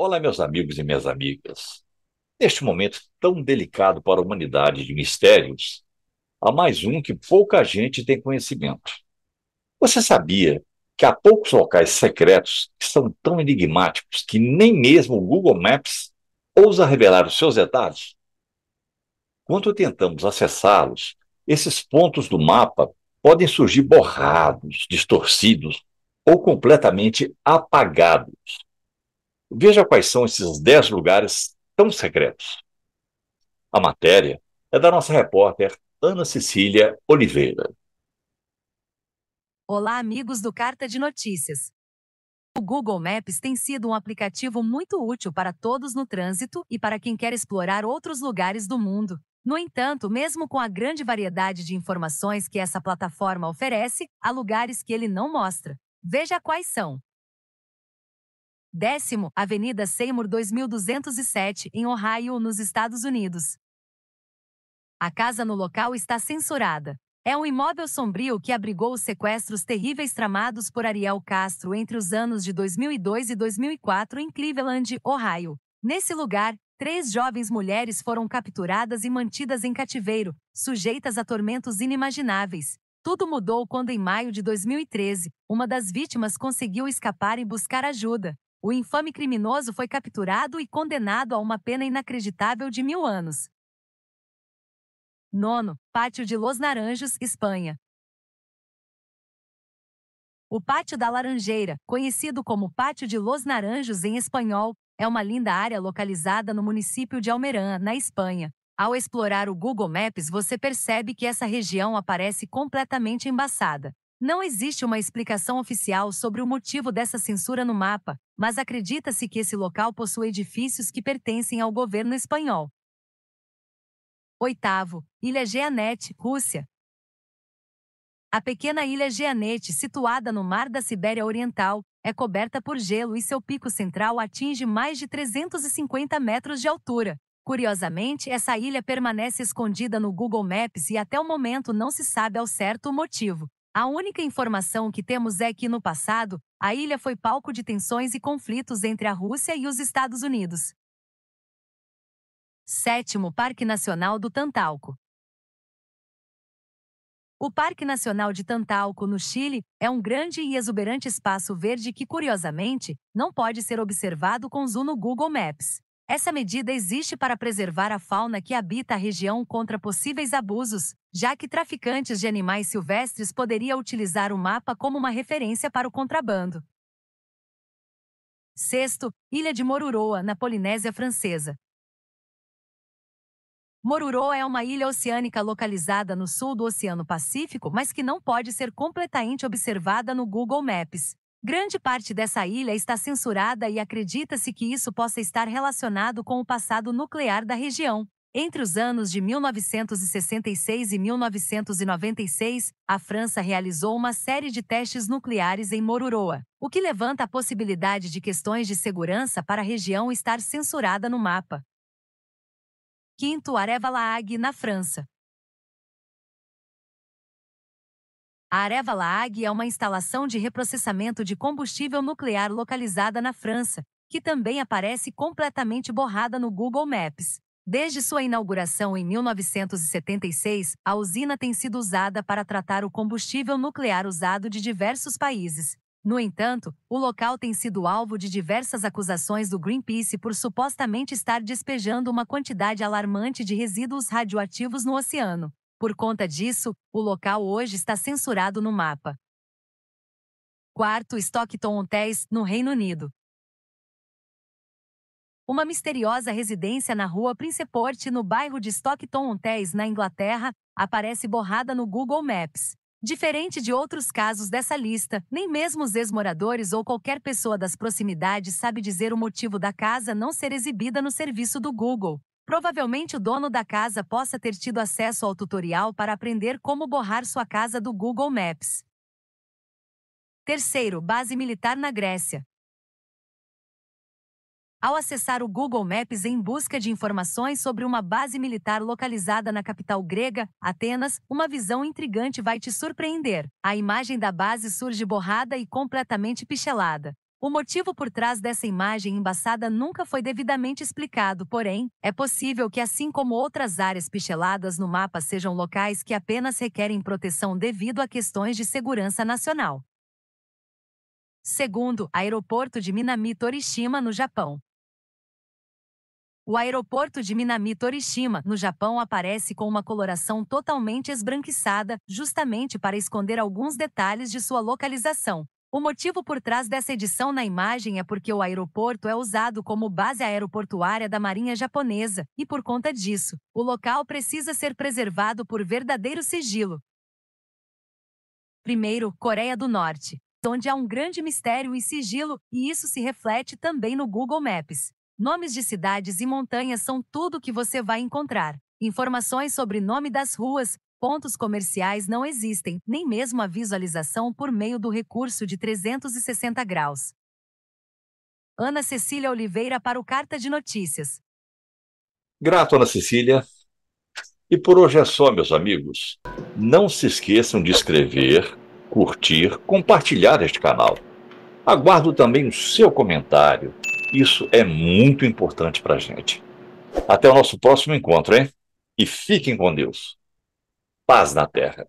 Olá, meus amigos e minhas amigas. Neste momento tão delicado para a humanidade de mistérios, há mais um que pouca gente tem conhecimento. Você sabia que há poucos locais secretos que são tão enigmáticos que nem mesmo o Google Maps ousa revelar os seus detalhes? Quando tentamos acessá-los, esses pontos do mapa podem surgir borrados, distorcidos ou completamente apagados Veja quais são esses dez lugares tão secretos. A matéria é da nossa repórter Ana Cecília Oliveira. Olá, amigos do Carta de Notícias. O Google Maps tem sido um aplicativo muito útil para todos no trânsito e para quem quer explorar outros lugares do mundo. No entanto, mesmo com a grande variedade de informações que essa plataforma oferece, há lugares que ele não mostra. Veja quais são décimo, Avenida Seymour 2207, em Ohio, nos Estados Unidos. A casa no local está censurada. É um imóvel sombrio que abrigou os sequestros terríveis tramados por Ariel Castro entre os anos de 2002 e 2004 em Cleveland, Ohio. Nesse lugar, três jovens mulheres foram capturadas e mantidas em cativeiro, sujeitas a tormentos inimagináveis. Tudo mudou quando, em maio de 2013, uma das vítimas conseguiu escapar e buscar ajuda. O infame criminoso foi capturado e condenado a uma pena inacreditável de mil anos. Nono, Pátio de Los Naranjos, Espanha. O Pátio da Laranjeira, conhecido como Pátio de Los Naranjos em espanhol, é uma linda área localizada no município de Almerã, na Espanha. Ao explorar o Google Maps, você percebe que essa região aparece completamente embaçada. Não existe uma explicação oficial sobre o motivo dessa censura no mapa, mas acredita-se que esse local possui edifícios que pertencem ao governo espanhol. Oitavo, Ilha Geanet, Rússia. A pequena ilha Geanet, situada no mar da Sibéria Oriental, é coberta por gelo e seu pico central atinge mais de 350 metros de altura. Curiosamente, essa ilha permanece escondida no Google Maps e até o momento não se sabe ao certo o motivo. A única informação que temos é que, no passado, a ilha foi palco de tensões e conflitos entre a Rússia e os Estados Unidos. Sétimo Parque Nacional do Tantalco O Parque Nacional de Tantalco, no Chile, é um grande e exuberante espaço verde que, curiosamente, não pode ser observado com zoom no Google Maps. Essa medida existe para preservar a fauna que habita a região contra possíveis abusos, já que traficantes de animais silvestres poderiam utilizar o mapa como uma referência para o contrabando. Sexto, Ilha de Moruroa, na Polinésia Francesa. Moruroa é uma ilha oceânica localizada no sul do Oceano Pacífico, mas que não pode ser completamente observada no Google Maps. Grande parte dessa ilha está censurada e acredita-se que isso possa estar relacionado com o passado nuclear da região. Entre os anos de 1966 e 1996, a França realizou uma série de testes nucleares em Moruroa, o que levanta a possibilidade de questões de segurança para a região estar censurada no mapa. Quinto, Arevalaag, na França. A Areva Laag é uma instalação de reprocessamento de combustível nuclear localizada na França, que também aparece completamente borrada no Google Maps. Desde sua inauguração em 1976, a usina tem sido usada para tratar o combustível nuclear usado de diversos países. No entanto, o local tem sido alvo de diversas acusações do Greenpeace por supostamente estar despejando uma quantidade alarmante de resíduos radioativos no oceano. Por conta disso, o local hoje está censurado no mapa. Quarto Stockton Hotels, no Reino Unido. Uma misteriosa residência na rua Princeporte no bairro de Stockton Hotels, na Inglaterra, aparece borrada no Google Maps. Diferente de outros casos dessa lista, nem mesmo os ex-moradores ou qualquer pessoa das proximidades sabe dizer o motivo da casa não ser exibida no serviço do Google. Provavelmente o dono da casa possa ter tido acesso ao tutorial para aprender como borrar sua casa do Google Maps. Terceiro, base militar na Grécia. Ao acessar o Google Maps em busca de informações sobre uma base militar localizada na capital grega, Atenas, uma visão intrigante vai te surpreender. A imagem da base surge borrada e completamente pixelada. O motivo por trás dessa imagem embaçada nunca foi devidamente explicado, porém, é possível que, assim como outras áreas picheladas no mapa, sejam locais que apenas requerem proteção devido a questões de segurança nacional. Segundo, aeroporto de Minami-Torishima, no Japão. O aeroporto de Minami-Torishima, no Japão, aparece com uma coloração totalmente esbranquiçada, justamente para esconder alguns detalhes de sua localização. O motivo por trás dessa edição na imagem é porque o aeroporto é usado como base aeroportuária da Marinha Japonesa, e por conta disso, o local precisa ser preservado por verdadeiro sigilo. Primeiro, Coreia do Norte, onde há um grande mistério e sigilo, e isso se reflete também no Google Maps. Nomes de cidades e montanhas são tudo que você vai encontrar. Informações sobre nome das ruas, Pontos comerciais não existem, nem mesmo a visualização por meio do recurso de 360 graus. Ana Cecília Oliveira para o Carta de Notícias. Grato, Ana Cecília. E por hoje é só, meus amigos. Não se esqueçam de escrever, curtir, compartilhar este canal. Aguardo também o seu comentário. Isso é muito importante para a gente. Até o nosso próximo encontro, hein? E fiquem com Deus paz na terra.